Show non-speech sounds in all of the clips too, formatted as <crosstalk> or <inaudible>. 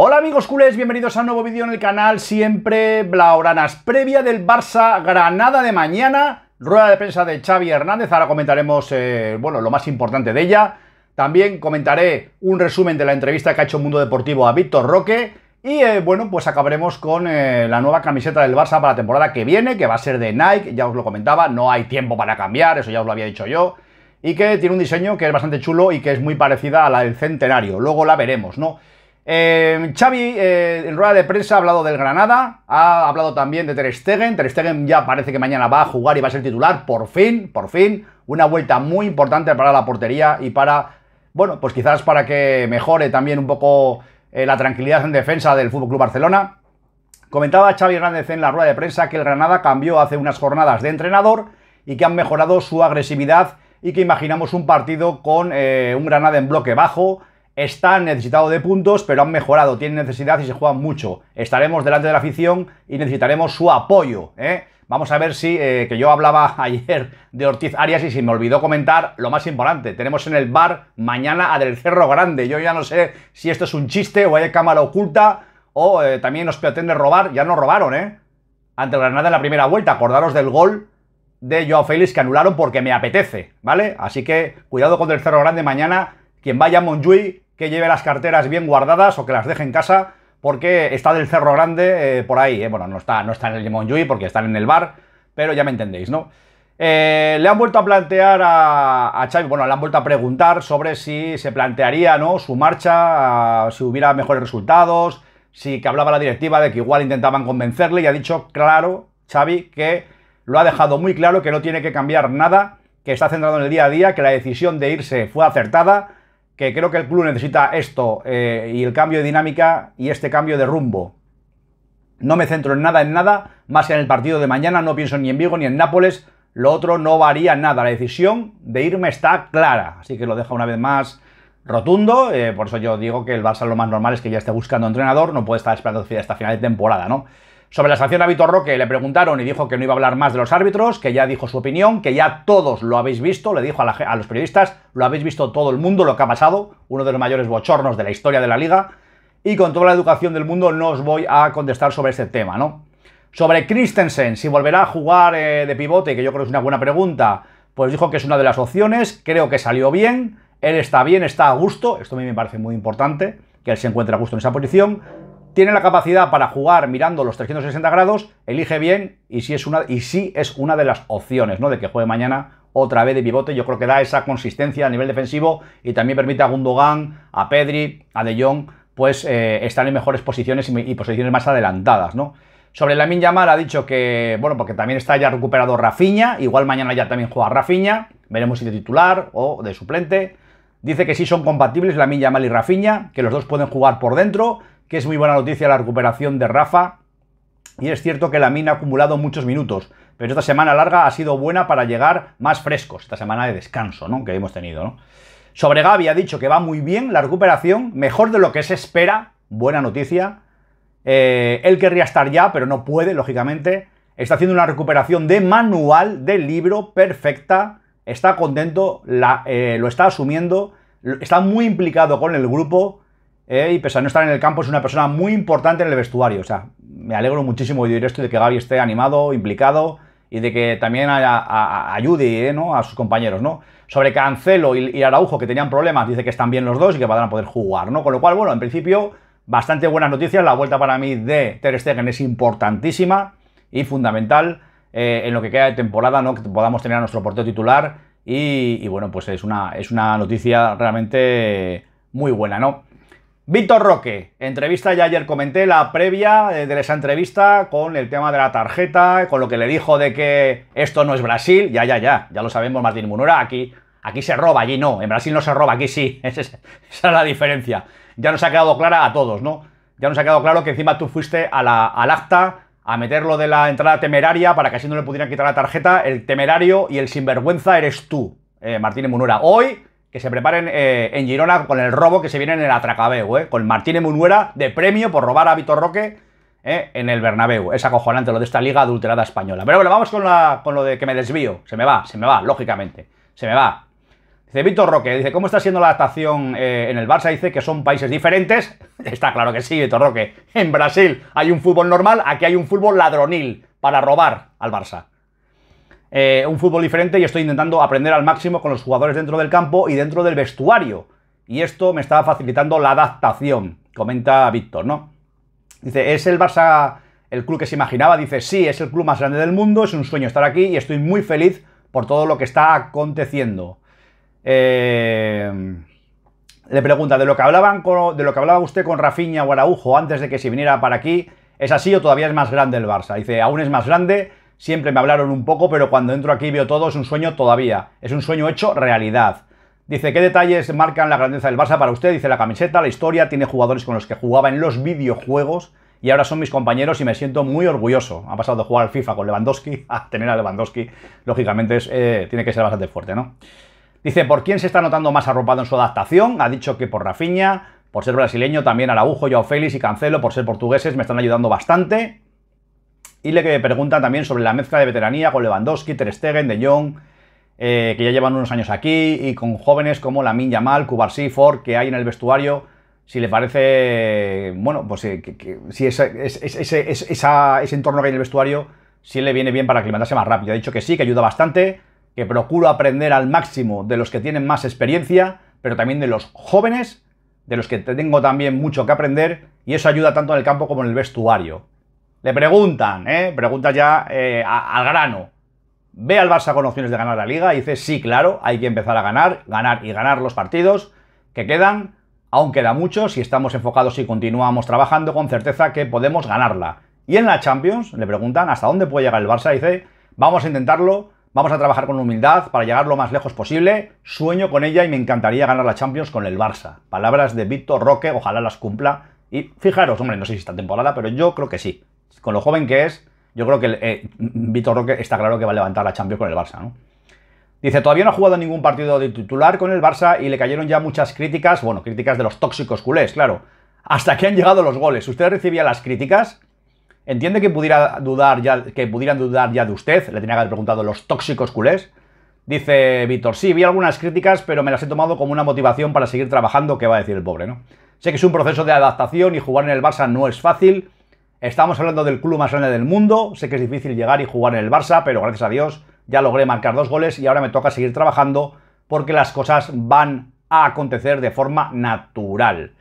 Hola amigos culés, bienvenidos a un nuevo vídeo en el canal, siempre blaoranas previa del Barça Granada de mañana, rueda de prensa de Xavi Hernández, ahora comentaremos, eh, bueno, lo más importante de ella, también comentaré un resumen de la entrevista que ha hecho Mundo Deportivo a Víctor Roque, y eh, bueno, pues acabaremos con eh, la nueva camiseta del Barça para la temporada que viene, que va a ser de Nike, ya os lo comentaba, no hay tiempo para cambiar, eso ya os lo había dicho yo, y que tiene un diseño que es bastante chulo y que es muy parecida a la del Centenario, luego la veremos, ¿no?, Em, Xavi eh, en rueda de prensa ha hablado del Granada, ha hablado también de Ter Stegen. Ter Stegen ya parece que mañana va a jugar y va a ser titular, por fin, por fin. Una vuelta muy importante para la portería y para, bueno, pues quizás para que mejore también un poco eh, la tranquilidad en defensa del FC Barcelona. Comentaba Xavi Hernández en la rueda de prensa que el Granada cambió hace unas jornadas de entrenador y que han mejorado su agresividad y que imaginamos un partido con eh, un Granada en bloque bajo, están necesitados de puntos, pero han mejorado, tienen necesidad y se juegan mucho. Estaremos delante de la afición y necesitaremos su apoyo. ¿eh? Vamos a ver si, eh, que yo hablaba <laughs> ayer de Ortiz Arias y se me olvidó comentar lo más importante. Tenemos en el bar mañana a Del Cerro Grande. Yo ya no sé si esto es un chiste o hay cámara oculta o eh, también nos pretende robar. Ya nos robaron, ¿eh? Ante la Granada en la primera vuelta. Acordaros del gol de Joao Félix que anularon porque me apetece, ¿vale? Así que cuidado con Del Cerro Grande mañana. Quien vaya a Monjuy que lleve las carteras bien guardadas o que las deje en casa, porque está del Cerro Grande eh, por ahí. Eh. Bueno, no está, no está en el Limonjuy porque están en el bar, pero ya me entendéis, ¿no? Eh, le han vuelto a plantear a, a, Xavi, bueno, le han vuelto a preguntar sobre si se plantearía ¿no? su marcha, si hubiera mejores resultados, si que hablaba la directiva de que igual intentaban convencerle y ha dicho, claro, Xavi, que lo ha dejado muy claro, que no tiene que cambiar nada, que está centrado en el día a día, que la decisión de irse fue acertada, que creo que el club necesita esto eh, y el cambio de dinámica y este cambio de rumbo. No me centro en nada, en nada, más que en el partido de mañana, no pienso ni en Vigo ni en Nápoles, lo otro no varía nada, la decisión de irme está clara, así que lo dejo una vez más rotundo, eh, por eso yo digo que el Barça lo más normal es que ya esté buscando entrenador, no puede estar esperando hasta final de temporada, ¿no? Sobre la sanción a Vitor Roque le preguntaron y dijo que no iba a hablar más de los árbitros, que ya dijo su opinión, que ya todos lo habéis visto, le dijo a, los periodistas, lo habéis visto todo el mundo lo que ha pasado, uno de los mayores bochornos de la historia de la liga, y con toda la educación del mundo no os voy a contestar sobre este tema, ¿no? Sobre Christensen, si volverá a jugar eh, de pivote, que yo creo que es una buena pregunta, pues dijo que es una de las opciones, creo que salió bien, él está bien, está a gusto, esto a mí me parece muy importante, que él se encuentre a gusto en esa posición, tiene la capacidad para jugar mirando los 360 grados, elige bien y sí es una, y si es una de las opciones, ¿no? De que juegue mañana otra vez de pivote. Yo creo que da esa consistencia a nivel defensivo y también permite a Gundogan, a Pedri, a De Jong, pues eh, estar en mejores posiciones y, posiciones más adelantadas, ¿no? Sobre Lamin Yamal ha dicho que, bueno, porque también está ya recuperado Rafiña, igual mañana ya también juega Rafiña, veremos si de titular o de suplente. Dice que sí son compatibles Lamin Yamal y Rafiña, que los dos pueden jugar por dentro que es muy buena noticia la recuperación de Rafa. Y es cierto que la mina ha acumulado muchos minutos, pero esta semana larga ha sido buena para llegar más frescos, esta semana de descanso ¿no? que hemos tenido. Sobre Gaby ha dicho que va muy bien la recuperación, mejor de lo que se espera, buena noticia. Eh, él querría estar ya, pero no puede, lógicamente. Está haciendo una recuperación de manual, de libro, perfecta. Está contento, eh, lo está asumiendo, está muy implicado con el grupo ¿eh? y pese a no estar en el campo, es una persona muy importante en el vestuario. O sea, me alegro muchísimo de oír de que Gaby esté animado, implicado y de que también ayude ¿eh? a sus compañeros. ¿no? Sobre Cancelo y, y, Araujo, que tenían problemas, dice que están bien los dos y que podrán poder jugar. ¿no? Con lo cual, bueno, en principio, bastante buenas noticias. La vuelta para mí de Ter Stegen es importantísima y fundamental eh, en lo que queda de temporada, ¿no? que podamos tener a nuestro portero titular. Y, y bueno, pues es una, es una noticia realmente muy buena, ¿no? Víctor Roque, entrevista, ya ayer comenté la previa eh, de esa entrevista con el tema de la tarjeta, con lo que le dijo de que esto no es Brasil, ya, ya, ya, ya lo sabemos Martín Munura, aquí, aquí se roba, allí no, en Brasil no se roba, aquí sí, <laughs> esa es, la diferencia. Ya nos ha quedado clara a todos, ¿no? Ya nos ha quedado claro que encima tú fuiste la, al acta a meterlo de la entrada temeraria para que así no le pudieran quitar la tarjeta, el temerario y el sinvergüenza eres tú, eh, Martín Munura. Hoy que se preparen eh, en Girona con el robo que se viene en el Atracabeu, eh, con Martínez Munuera de premio por robar a Vitor Roque eh, en el Bernabéu. Es acojonante lo de esta liga adulterada española. Pero bueno, vamos con, la, lo de que me desvío. Se me va, se me va, lógicamente. Se me va. Dice Vitor Roque, dice, ¿cómo está siendo la adaptación en el Barça? Dice que son países diferentes. <laughs> Está claro que sí, Vitor Roque. En Brasil hay un fútbol normal, aquí hay un fútbol ladronil para robar al Barça. Eh, un fútbol diferente y estoy intentando aprender al máximo con los jugadores dentro del campo y dentro del vestuario. Y esto me está facilitando la adaptación, comenta Víctor, ¿no? Dice, ¿es el Barça el club que se imaginaba? Dice, sí, es el club más grande del mundo, es un sueño estar aquí y estoy muy feliz por todo lo que está aconteciendo. Eh, le pregunta, ¿de lo, que hablaban ¿de lo que hablaba usted con Rafinha o Araujo antes de que se viniera para aquí, es así o todavía es más grande el Barça? Dice, aún es más grande, Siempre me hablaron un poco, pero cuando entro aquí veo todo, es un sueño todavía. Es un sueño hecho realidad. Dice, ¿qué detalles marcan la grandeza del Barça para usted? Dice, la camiseta, la historia, tiene jugadores con los que jugaba en los videojuegos y ahora son mis compañeros y me siento muy orgulloso. Ha pasado de jugar al FIFA con Lewandowski <laughs> a tener a Lewandowski. Lógicamente eh, tiene que ser bastante fuerte, ¿no? Dice, ¿por quién se está notando más arropado en su adaptación? Ha dicho que por Rafinha, por ser brasileño, también Araujo, Joao Félix y Cancelo, por ser portugueses, me están ayudando bastante. Y le que preguntan también sobre la mezcla de veteranía con Lewandowski, Ter Stegen, De Jong, eh, que ya llevan unos años aquí, y con jóvenes como Lamin Yamal, Kubarsi, Ford, que hay en el vestuario. Si le parece, bueno, pues eh, si ese, ese, ese entorno que hay en el vestuario, si le viene bien para aclimatarse más rápido. Ha dicho que sí, que ayuda bastante, que procuro aprender al máximo de los que tienen más experiencia, pero también de los jóvenes, de los que tengo también mucho que aprender, y eso ayuda tanto en el campo como en el vestuario. Le preguntan, ¿eh? Pregunta ya eh, al grano. ¿Ve al Barça con opciones de ganar la liga? dice, sí, claro, hay que empezar a ganar, ganar y ganar los partidos que quedan. Aún queda mucho, si estamos enfocados y continuamos trabajando, con certeza que podemos ganarla. Y en la Champions le preguntan hasta dónde puede llegar el Barça. Y dice, vamos a intentarlo, vamos a trabajar con humildad para llegar lo más lejos posible. Sueño con ella y me encantaría ganar la Champions con el Barça. Palabras de Víctor Roque, ojalá las cumpla. Y fijaros, hombre, no sé si esta temporada, pero yo creo que sí con lo joven que es, yo creo que eh, Víctor Roque está claro que va a levantar la Champions con el Barça, ¿no? Dice, todavía no ha jugado ningún partido de titular con el Barça y le cayeron ya muchas críticas, bueno, críticas de los tóxicos culés, claro, hasta que han llegado los goles. ¿Usted recibía las críticas? ¿Entiende que, pudiera dudar ya, que pudieran dudar ya de usted? Le tenía que haber preguntado los tóxicos culés. Dice Víctor, sí, vi algunas críticas, pero me las he tomado como una motivación para seguir trabajando, ¿Qué va a decir el pobre, ¿no? Sé que es un proceso de adaptación y jugar en el Barça no es fácil, Estamos hablando del club más grande del mundo, sé que es difícil llegar y jugar en el Barça, pero gracias a Dios ya logré marcar dos goles y ahora me toca seguir trabajando porque las cosas van a acontecer de forma natural.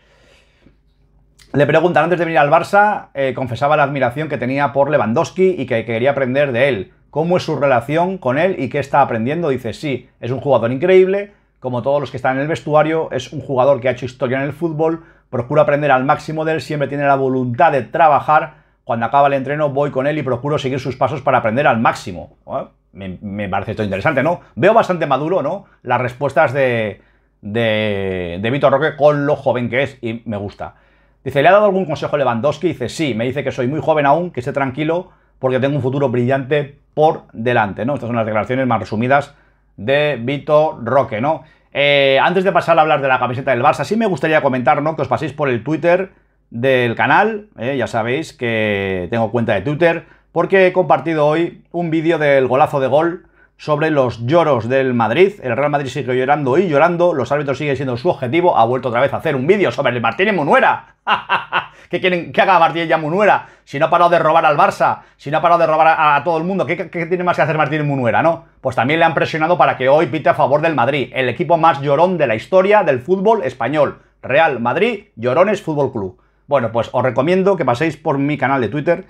Le preguntan antes de venir al Barça, eh, confesaba la admiración que tenía por Lewandowski y que quería aprender de él. ¿Cómo es su relación con él y qué está aprendiendo? Dice, sí, es un jugador increíble, como todos los que están en el vestuario, es un jugador que ha hecho historia en el fútbol, procuro aprender al máximo de él, siempre tiene la voluntad de trabajar. Cuando acaba el entreno voy con él y procuro seguir sus pasos para aprender al máximo. Ah, me, parece esto interesante, ¿no? Veo bastante maduro, ¿no? Las respuestas de, de, de Vitor Roque con lo joven que es y me gusta. Dice, ¿le ha dado algún consejo a Lewandowski? Dice, sí, me dice que soy muy joven aún, que esté tranquilo porque tengo un futuro brillante por delante, ¿no? Estas son las declaraciones más resumidas de Vito Roque, ¿no? Eh, antes de pasar a hablar de la camiseta del Barça, sí me gustaría comentar, Que os paséis por el Twitter del canal, eh, ya sabéis que tengo cuenta de Twitter, porque he compartido hoy un vídeo del golazo de gol sobre los lloros del Madrid. El Real Madrid sigue llorando y llorando. Los árbitros siguen siendo su objetivo. Ha vuelto otra vez a hacer un vídeo sobre el Martínez Munuera. <laughs> ¿Qué quieren que haga Martínez ya Munuera? Si no ha parado de robar al Barça, si no ha parado de robar a, todo el mundo, ¿qué, tiene más que hacer Martínez Munuera, no? Pues también le han presionado para que hoy pite a favor del Madrid, el equipo más llorón de la historia del fútbol español. Real Madrid, Llorones Fútbol Club. Bueno, pues os recomiendo que paséis por mi canal de Twitter,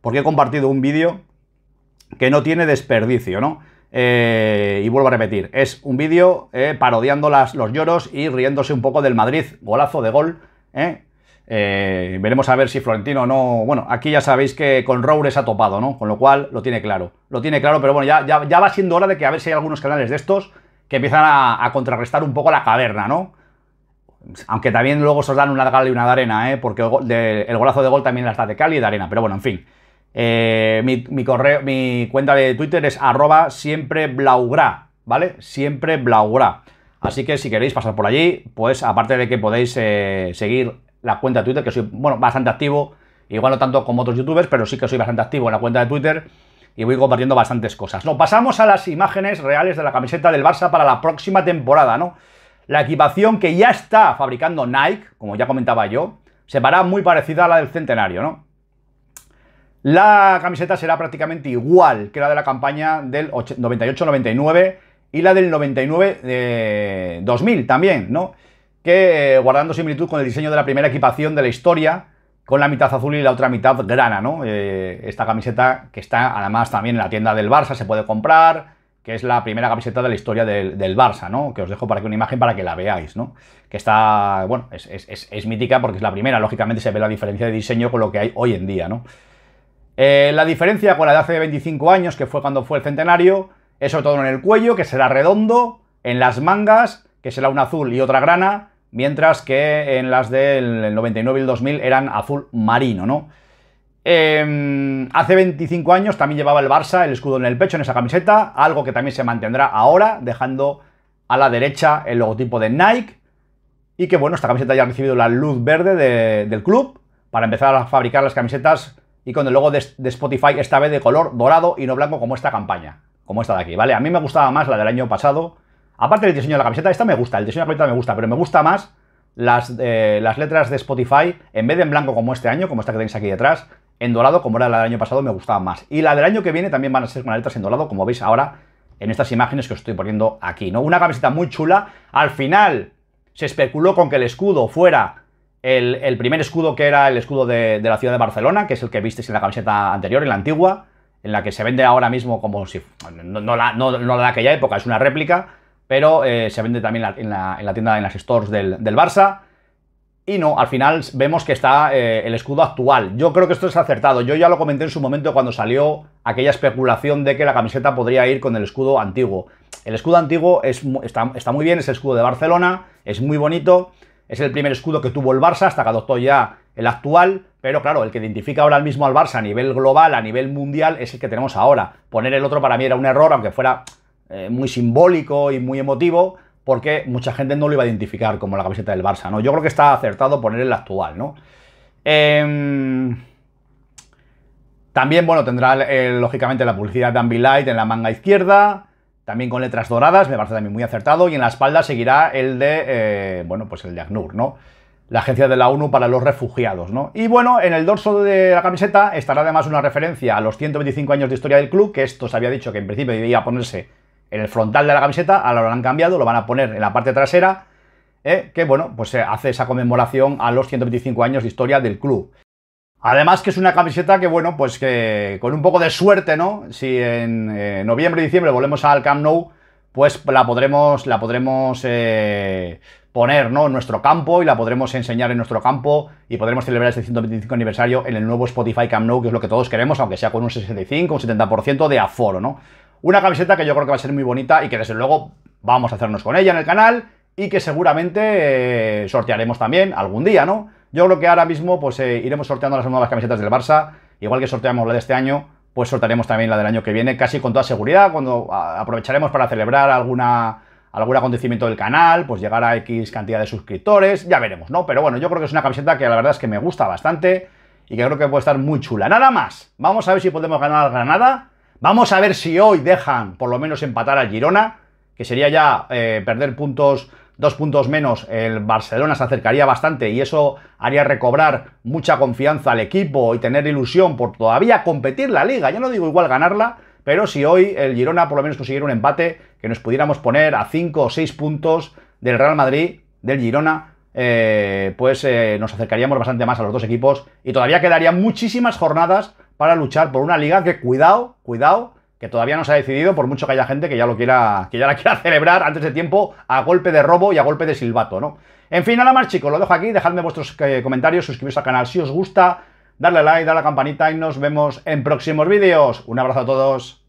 porque he compartido un vídeo que no tiene desperdicio, ¿no? Eh, y vuelvo a repetir, es un vídeo eh, parodiando los lloros y riéndose un poco del Madrid, golazo de gol. Eh. veremos a ver si Florentino no... Bueno, aquí ya sabéis que con Roures ha topado, ¿no? Con lo cual lo tiene claro. Lo tiene claro, pero bueno, ya, va siendo hora de que a ver si hay algunos canales de estos que empiezan a, contrarrestar un poco la caverna, ¿no? Aunque también luego se os dan una de y una de arena, ¿eh? Porque el, golazo de gol también está de Cali y de arena. Pero bueno, en fin. Eh, mi, cuenta de Twitter es arroba siempre ¿vale? Siempre Así que si queréis pasar por allí, pues aparte de que podéis eh, seguir la cuenta de Twitter, que soy, bueno, bastante activo, igual no tanto como otros youtubers, pero sí que soy bastante activo en la cuenta de Twitter y voy compartiendo bastantes cosas. No, pasamos a las imágenes reales de la camiseta del Barça para la próxima temporada, ¿no? La equipación que ya está fabricando Nike, como ya comentaba yo, se parará muy parecida a la del Centenario, ¿no? La camiseta será prácticamente igual que la de la campaña del 98-99 y la del 99-2000 también, ¿no? Que eh, guardando similitud con el diseño de la primera equipación de la historia, con la mitad azul y la otra mitad grana, ¿no? Eh, esta camiseta que está además también en la tienda del Barça, se puede comprar, que es la primera camiseta de la historia del, Barça, ¿no? Que os dejo para que una imagen para que la veáis, ¿no? Que está, bueno, es, es mítica porque es la primera, lógicamente se ve la diferencia de diseño con lo que hay hoy en día, ¿no? Eh, la diferencia con la de hace 25 años, que fue cuando fue el centenario, es sobre todo en el cuello, que será redondo, en las mangas, que será una azul y otra grana, mientras que en las del 99 y el 2000 eran azul marino, ¿no? Em, hace 25 años también llevaba el Barça el escudo en el pecho en esa camiseta, algo que también se mantendrá ahora, dejando a la derecha el logotipo de Nike. Y que bueno, esta camiseta ya ha recibido la luz verde del club para empezar a fabricar las camisetas y con el logo de, Spotify esta vez de color dorado y no blanco como esta campaña, como esta de aquí, ¿vale? A mí me gustaba más la del año pasado. Aparte del diseño de la camiseta, esta me gusta, el diseño de la camiseta me gusta, pero me gusta más las, eh, las letras de Spotify, en vez de en blanco como este año, como esta que tenéis aquí detrás, en dorado como era la del año pasado, me gustaba más. Y la del año que viene también van a ser con las letras en dorado, como veis ahora en estas imágenes que os estoy poniendo aquí, ¿no? Una camiseta muy chula. Al final se especuló con que el escudo fuera el, primer escudo que era el escudo de, la ciudad de Barcelona, que es el que visteis en la camiseta anterior, en la antigua, en la que se vende ahora mismo como si... No, la, de aquella época, es una réplica, pero eh, se vende también en la, tienda, en las stores del, Barça. Y no, al final vemos que está eh, el escudo actual. Yo creo que esto es acertado. Yo ya lo comenté en su momento cuando salió aquella especulación de que la camiseta podría ir con el escudo antiguo. El escudo antiguo es, está, está, muy bien, es el escudo de Barcelona, es muy bonito es el primer escudo que tuvo el Barça hasta que adoptó ya el actual, pero claro, el que identifica ahora mismo al Barça a nivel global, a nivel mundial, es el que tenemos ahora. Poner el otro para mí era un error, aunque fuera eh, muy simbólico y muy emotivo, porque mucha gente no lo iba a identificar como la camiseta del Barça, ¿no? Yo creo que está acertado poner el actual, ¿no? Em, también, bueno, tendrá eh, lógicamente la publicidad de Ambilight en la manga izquierda. También con letras doradas, me parece también muy acertado. Y en la espalda seguirá el de, eh, bueno, pues el de ACNUR, ¿no? La Agencia de la ONU para los Refugiados, ¿no? Y bueno, en el dorso de la camiseta estará además una referencia a los 125 años de historia del club, que esto se había dicho que en principio debía ponerse en el frontal de la camiseta, ahora lo han cambiado, lo van a poner en la parte trasera, eh, que bueno, pues se hace esa conmemoración a los 125 años de historia del club. Además que es una camiseta que, bueno, pues que con un poco de suerte, ¿no? Si en eh, noviembre y diciembre volvemos al Camp Nou, pues la podremos, la podremos eh, poner, ¿no? En nuestro campo y la podremos enseñar en nuestro campo y podremos celebrar este 125 aniversario en el nuevo Spotify Camp Nou, que es lo que todos queremos, aunque sea con un 65, un 70% de aforo, ¿no? Una camiseta que yo creo que va a ser muy bonita y que desde luego vamos a hacernos con ella en el canal y que seguramente eh, sortearemos también algún día, ¿no? Yo creo que ahora mismo pues eh, iremos sorteando las nuevas camisetas del Barça, igual que sorteamos la de este año, pues soltaremos también la del año que viene, casi con toda seguridad, cuando ah, aprovecharemos para celebrar alguna, algún acontecimiento del canal, pues llegar a X cantidad de suscriptores, ya veremos, ¿no? Pero bueno, yo creo que es una camiseta que la verdad es que me gusta bastante y que creo que puede estar muy chula. Nada más, vamos a ver si podemos ganar Granada, vamos a ver si hoy dejan por lo menos empatar al Girona, que sería ya eh, perder puntos dos puntos menos, el Barcelona se acercaría bastante y eso haría recobrar mucha confianza al equipo y tener ilusión por todavía competir la liga. Ya no digo igual ganarla, pero si hoy el Girona por lo menos consiguiera un empate, que nos pudiéramos poner a cinco o seis puntos del Real Madrid, del Girona, eh, pues eh, nos acercaríamos bastante más a los dos equipos y todavía quedarían muchísimas jornadas para luchar por una liga que, cuidado, cuidado, que todavía no se ha decidido, por mucho que haya gente que ya lo quiera, que ya la quiera <laughs> celebrar antes de tiempo a golpe de robo y a golpe de silbato, ¿no? En fin, nada más, chicos, lo dejo aquí, dejadme vuestros eh, comentarios, suscribiros al canal si os gusta, darle like, darle a la campanita y nos vemos en próximos vídeos. Un abrazo a todos.